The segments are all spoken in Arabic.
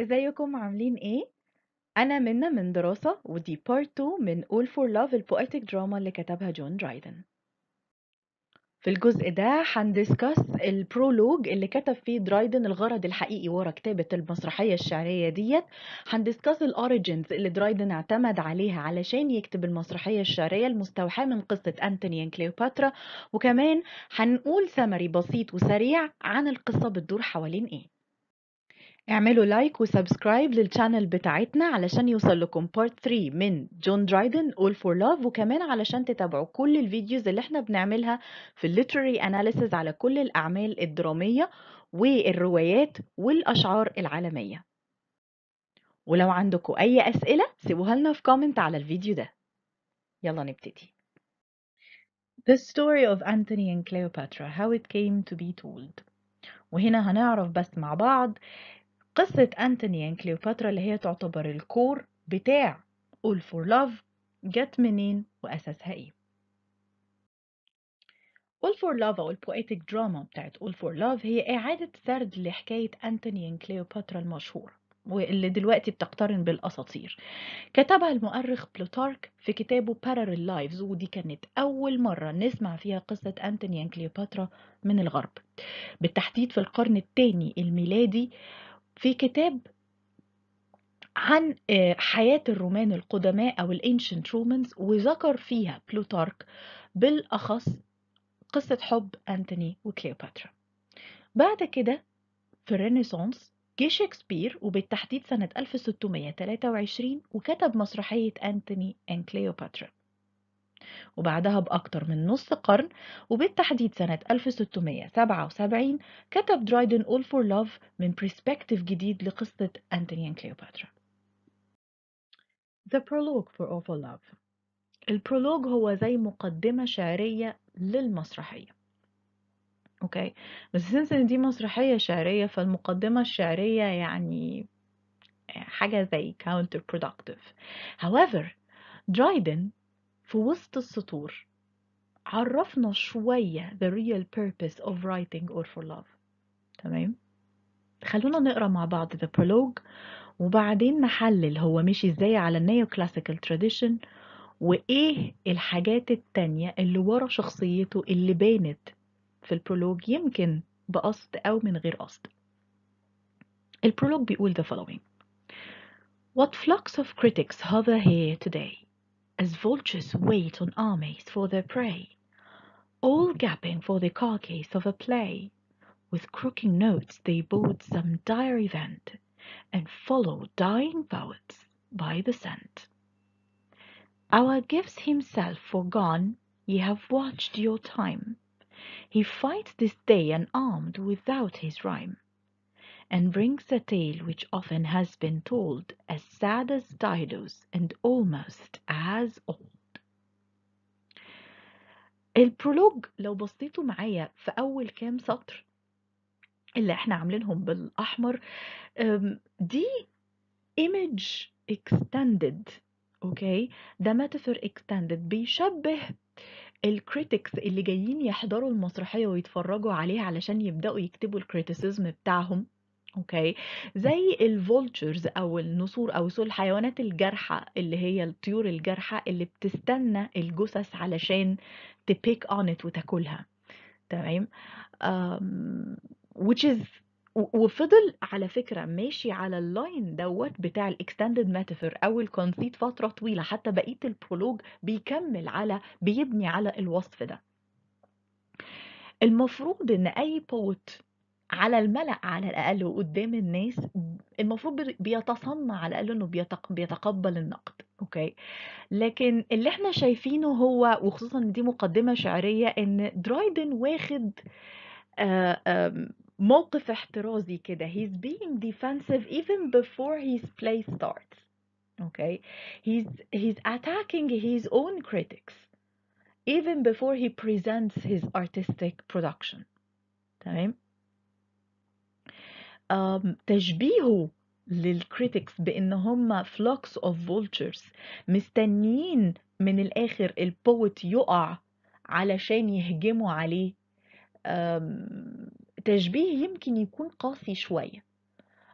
ازيكم عاملين ايه؟ أنا منا من دراسة ودي بارت 2 من All for Love البويتك دراما اللي كتبها جون درايدن في الجزء ده هندسكس البرولوج اللي كتب فيه درايدن الغرض الحقيقي ورا كتابة المسرحية الشعرية ديت هندسكس الاوريجنز اللي درايدن اعتمد عليها علشان يكتب المسرحية الشعرية المستوحاة من قصة أنتوني كليوباترا وكمان هنقول سمري بسيط وسريع عن القصة بتدور حوالين ايه اعملوا لايك وسبسكرايب للشانل بتاعتنا علشان يوصلكم بارت 3 من جون درايدن All for Love وكمان علشان تتابعوا كل الفيديوز اللي احنا بنعملها في الليتراري اناليسز على كل الاعمال الدرامية والروايات والاشعار العالمية ولو عندكم اي اسئلة سيبوها لنا في كومنت على الفيديو ده يلا نبتدي The story of Antony and Cleopatra how it came to be told وهنا هنعرف بس مع بعض قصة أنتوني اند يعني كليوباترا اللي هي تعتبر الكور بتاع All for Love جت منين وأساسها إيه All for Love أو البويتك دراما بتاعت All for Love هي إعادة سرد لحكاية أنتوني اند يعني كليوباترا المشهورة واللي دلوقتي بتقترن بالأساطير كتبها المؤرخ بلوتارك في كتابه Parallel Lives ودي كانت أول مرة نسمع فيها قصة أنتوني اند يعني كليوباترا من الغرب بالتحديد في القرن الثاني الميلادي في كتاب عن آه، حياة الرومان القدماء أو الانشنت رومانز وذكر فيها بلوتارك بالأخص قصة حب أنتوني وكليوباترا بعد كده في الرينيسانس جه شكسبير وبالتحديد سنة 1623 وكتب مسرحية أنتوني أند كليوباترا وبعدها بأكتر من نص قرن وبالتحديد سنة 1677 كتب درايدن All for Love من برسبكتيف جديد لقصة أنتونيان كليوباترا The Prologue for All for Love البرولوج هو زي مقدمة شعرية للمسرحية اوكي بس سنس دي مسرحية شعرية فالمقدمة الشعرية يعني حاجة زي counterproductive however درايدن في وسط السطور عرفنا شوية the real purpose of writing or for love تمام خلونا نقرا مع بعض the prologue وبعدين نحلل هو مشي ازاي على النيو كلاسيكال تراديشن وايه الحاجات التانية اللي ورا شخصيته اللي بانت في البرولوج يمكن بقصد او من غير قصد البرولوج بيقول the following What flocks of critics hover here today as vultures wait on armies for their prey, all gaping for the carcass of a play. With crooking notes they board some dire event, and follow dying poets by the scent. Our gifts himself foregone, ye have watched your time. He fights this day unarmed without his rhyme. and brings a tale which often has been told as sad as Dido's and almost as old. البرولوج لو بصيتوا معايا في أول كام سطر اللي احنا عاملينهم بالأحمر دي image extended اوكي ده metaphor اكستندد بيشبه الكريتكس اللي جايين يحضروا المسرحيه ويتفرجوا عليها علشان يبداوا يكتبوا الكريتيسيزم بتاعهم أوكي. زي الفولتشرز أو النسور أو سول الحيوانات الجارحة، اللي هي الطيور الجارحة اللي بتستنى الجُثث علشان تبيك اون ات وتاكلها، تمام؟ آمم which is وفضل على فكرة ماشي على اللاين دوت بتاع الاكستندد metaphor أو الكونسيت فترة طويلة، حتى بقية البرولوج بيكمّل على بيبني على الوصف ده. المفروض إن أي بوت على الملأ على الأقل وقدام الناس المفروض بيتصنع على الأقل إنه بيتق... بيتقبل النقد أوكي لكن اللي إحنا شايفينه هو وخصوصا إن دي مقدمة شعرية إن درايدن واخد آمم، موقف احترازي كده he's being defensive even before his play starts okay he's he's attacking his own critics even before he presents his artistic production تمام تشبيهه للكريتكس بان هم فلوكس اوف فولتشرز مستنيين من الاخر البوت يقع علشان يهجموا عليه تشبيه يمكن يكون قاسي شويه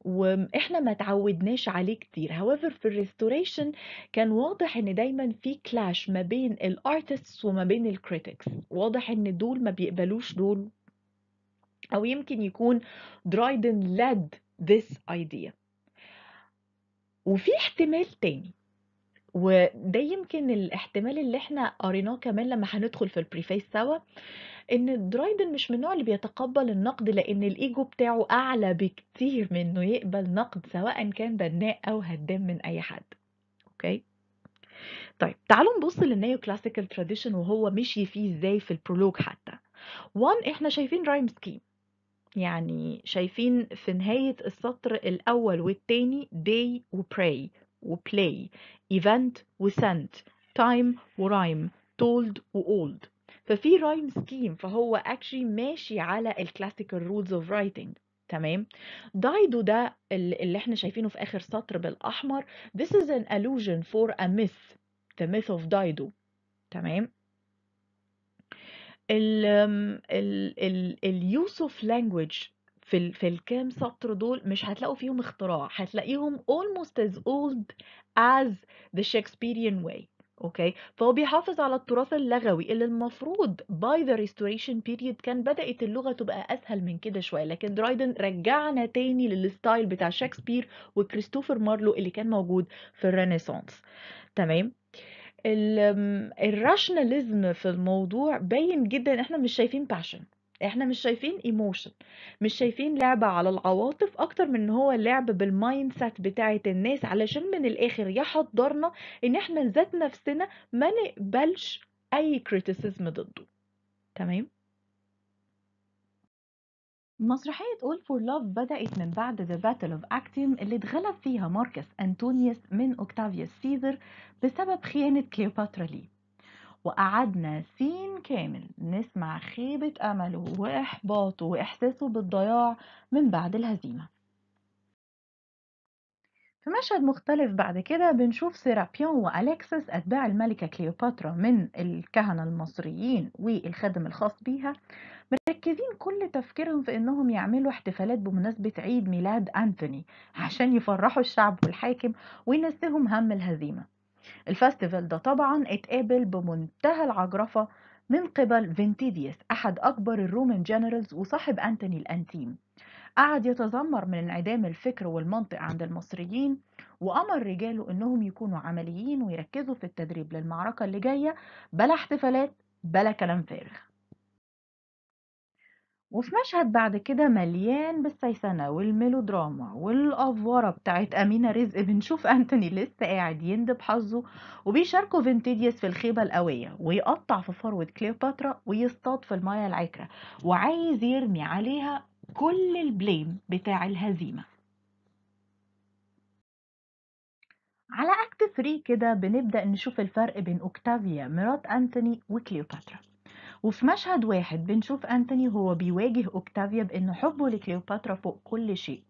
واحنا ما تعودناش عليه كتير however في الريستوريشن كان واضح ان دايما في كلاش ما بين الارتستس وما بين الكريتكس واضح ان دول ما بيقبلوش دول أو يمكن يكون درايدن led this idea وفي احتمال تاني وده يمكن الاحتمال اللي احنا قريناه كمان لما هندخل في البريفيس سوا ان درايدن مش من النوع اللي بيتقبل النقد لان الايجو بتاعه اعلى بكتير من انه يقبل نقد سواء كان بناء او هدام من اي حد اوكي طيب تعالوا نبص للنيو كلاسيكال تراديشن وهو مشي فيه ازاي في البرولوج حتى وان احنا شايفين رايم سكيم يعني شايفين في نهاية السطر الأول والتاني day و pray و play event و sent time و rhyme told و old ففي rhyme scheme فهو actually ماشي على الكلاسيكال رولز اوف writing تمام دايدو ده اللي احنا شايفينه في اخر سطر بالاحمر this is an allusion for a myth the myth of دايدو تمام ال ال ال اليوسف language في ال في الكام سطر دول مش هتلاقوا فيهم اختراع هتلاقيهم almost as old as the Shakespearean way اوكي فهو بيحافظ على التراث اللغوي اللي المفروض by the restoration period كان بدأت اللغة تبقى أسهل من كده شوية لكن درايدن رجعنا تاني للستايل بتاع شكسبير وكريستوفر مارلو اللي كان موجود في الرينيسانس تمام ال- الراشناليزم في الموضوع باين جدا احنا مش شايفين باشن احنا مش شايفين ايموشن مش شايفين لعبه على العواطف اكتر من ان هو لعب بالمايند سيت بتاعه الناس علشان من الاخر يحضرنا ان احنا ذات نفسنا ما نقبلش اي كريتيسيزم ضده تمام مسرحية All for Love بدأت من بعد The Battle of Actium اللي اتغلب فيها ماركس أنتونيوس من أوكتافيوس سيزر بسبب خيانة كليوباترا ليه وقعدنا سين كامل نسمع خيبة أمله وإحباطه وإحساسه بالضياع من بعد الهزيمة في مشهد مختلف بعد كده بنشوف سيرابيون وأليكسس أتباع الملكة كليوباترا من الكهنة المصريين والخادم الخاص بيها مركزين كل تفكيرهم في أنهم يعملوا احتفالات بمناسبة عيد ميلاد أنتوني عشان يفرحوا الشعب والحاكم وينسيهم هم الهزيمة الفاستيفال ده طبعا اتقابل بمنتهى العجرفة من قبل فينتيديوس أحد أكبر الرومان جنرالز وصاحب أنتوني الأنتيم قعد يتذمر من انعدام الفكر والمنطق عند المصريين وأمر رجاله إنهم يكونوا عمليين ويركزوا في التدريب للمعركة اللي جاية بلا احتفالات بلا كلام فارغ وفي مشهد بعد كده مليان بالسيسنة والميلودراما والأفورة بتاعت أمينة رزق بنشوف أنتوني لسه قاعد يندب حظه وبيشاركه فينتيديوس في الخيبة القوية ويقطع في فروة كليوباترا ويصطاد في المايه العكرة وعايز يرمي عليها كل البليم بتاع الهزيمة على اكت 3 كده بنبدأ نشوف الفرق بين أوكتافيا مرات أنتوني وكليوباترا وفي مشهد واحد بنشوف أنتوني هو بيواجه أوكتافيا بأن حبه لكليوباترا فوق كل شيء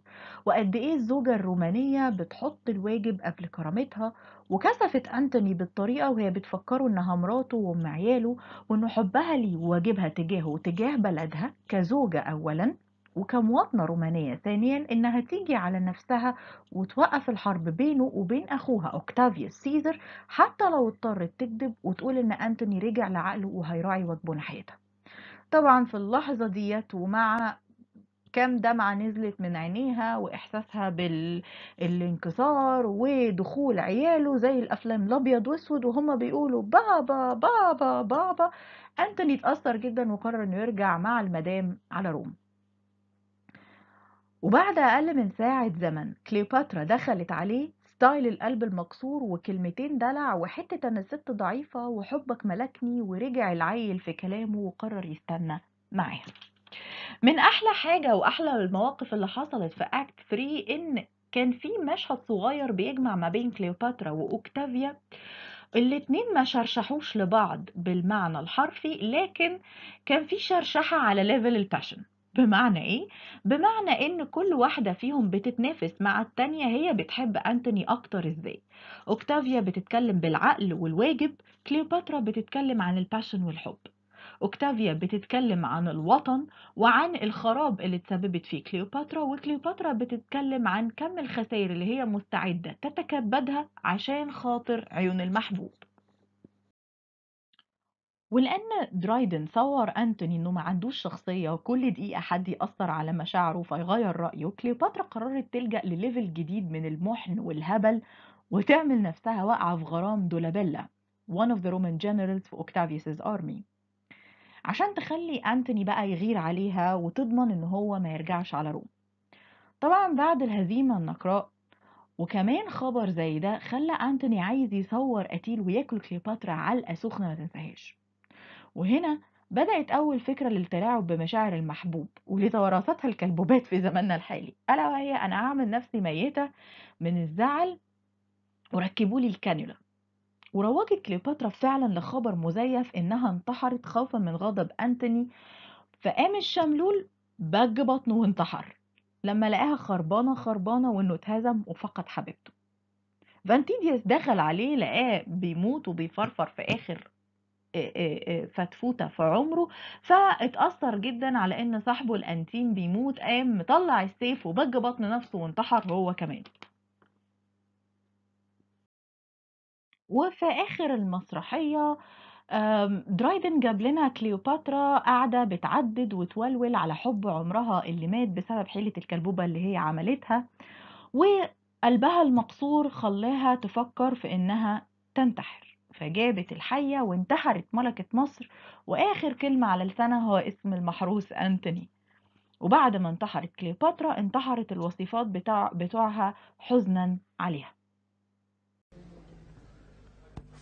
وقد إيه الزوجة الرومانية بتحط الواجب قبل كرامتها وكسفت أنتوني بالطريقة وهي بتفكره إنها مراته وأم عياله وإن حبها ليه وواجبها تجاهه وتجاه بلدها كزوجة أولا وكمواطنة رومانية ثانيا إنها تيجي على نفسها وتوقف الحرب بينه وبين أخوها أوكتافيوس سيزر حتى لو اضطرت تكذب وتقول إن أنتوني رجع لعقله وهيراعي واجبه ناحيتها طبعا في اللحظة ديت ومع كام دمعة نزلت من عينيها وإحساسها بالانكسار ودخول عياله زي الأفلام الأبيض وأسود وهما بيقولوا بابا بابا بابا أنتوني اتأثر جدا وقرر إنه يرجع مع المدام على روم وبعد أقل من ساعة زمن كليوباترا دخلت عليه ستايل القلب المكسور وكلمتين دلع وحتة أنا الست ضعيفة وحبك ملكني ورجع العيل في كلامه وقرر يستنى معاها من أحلى حاجة وأحلى المواقف اللي حصلت في أكت 3 إن كان في مشهد صغير بيجمع ما بين كليوباترا وأوكتافيا الاتنين ما شرشحوش لبعض بالمعنى الحرفي لكن كان في شرشحة على ليفل الباشن بمعنى إيه؟ بمعنى إن كل واحدة فيهم بتتنافس مع التانية هي بتحب أنتوني أكتر إزاي أوكتافيا بتتكلم بالعقل والواجب كليوباترا بتتكلم عن الباشن والحب أوكتافيا بتتكلم عن الوطن وعن الخراب اللي اتسببت فيه كليوباترا وكليوباترا بتتكلم عن كم الخسائر اللي هي مستعدة تتكبدها عشان خاطر عيون المحبوب ولأن درايدن صور أنتوني إنه ما عندوش شخصية وكل دقيقة حد يأثر على مشاعره فيغير رأيه كليوباترا قررت تلجأ لليفل جديد من المحن والهبل وتعمل نفسها واقعة في غرام دولابيلا one of the Roman generals في Octavius's army عشان تخلي أنتوني بقى يغير عليها وتضمن إن هو ما يرجعش على روم طبعا بعد الهزيمة النقراء وكمان خبر زي ده خلى أنتوني عايز يصور قتيل وياكل كليوباترا علقة سخنة ما تنساهاش وهنا بدأت أول فكرة للتلاعب بمشاعر المحبوب ولتوراثتها الكلبوبات في زماننا الحالي ألا وهي أنا أعمل نفسي ميتة من الزعل وركبوا لي الكانيولا وروجت كليوباترا فعلا لخبر مزيف إنها انتحرت خوفا من غضب أنتوني فقام الشملول بج بطنه وانتحر لما لقاها خربانة خربانة وإنه اتهزم وفقد حبيبته فانتيديوس دخل عليه لقاه بيموت وبيفرفر في آخر فتفوته في عمره فاتأثر جدا على ان صاحبه الانتيم بيموت قام مطلع السيف وبج بطن نفسه وانتحر هو كمان وفي اخر المسرحيه آمم، درايدن جاب لنا كليوباترا قاعدة بتعدد وتولول على حب عمرها اللي مات بسبب حيلة الكلبوبة اللي هي عملتها وقلبها المقصور خلاها تفكر في إنها تنتحر فجابت الحية وانتحرت ملكة مصر وآخر كلمة على لسانها هو اسم المحروس أنتوني وبعد ما انتحرت كليوباترا انتحرت الوصيفات بتاع بتوعها حزنا عليها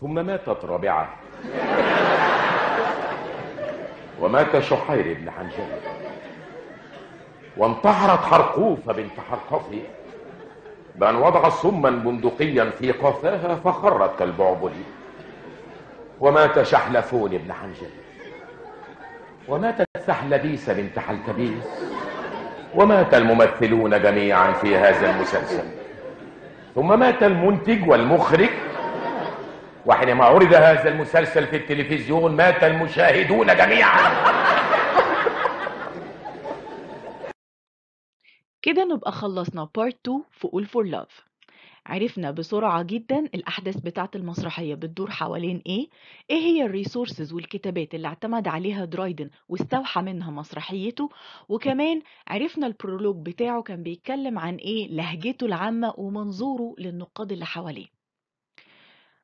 ثم ماتت رابعة ومات شحير بن حنجل وانتحرت حرقوفة بنت حرقفي بأن وضع سما بندقيا في قفاها فخرت كالبعبلي ومات شحلفون ابن حنجل وماتت الثحلبيس بنت حلتبيس ومات الممثلون جميعا في هذا المسلسل ثم مات المنتج والمخرج وحينما عرض هذا المسلسل في التلفزيون مات المشاهدون جميعا كده نبقى خلصنا بارت 2 في All for Love عرفنا بسرعة جدا الأحداث بتاعة المسرحية بتدور حوالين إيه إيه هي الريسورسز والكتابات اللي اعتمد عليها درايدن واستوحى منها مسرحيته وكمان عرفنا البرولوج بتاعه كان بيتكلم عن إيه لهجته العامة ومنظوره للنقاد اللي حواليه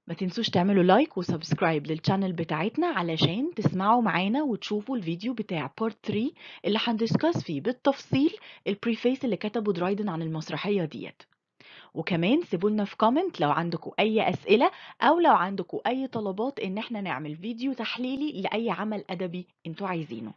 ما تنسوش تعملوا لايك وسبسكرايب للشانل بتاعتنا علشان تسمعوا معانا وتشوفوا الفيديو بتاع بارت 3 اللي هندسكاس فيه بالتفصيل البريفيس اللي كتبه درايدن عن المسرحية ديت وكمان سيبولنا في كومنت لو عندكم اي اسئله او لو عندكم اي طلبات ان احنا نعمل فيديو تحليلي لاي عمل ادبي انتوا عايزينه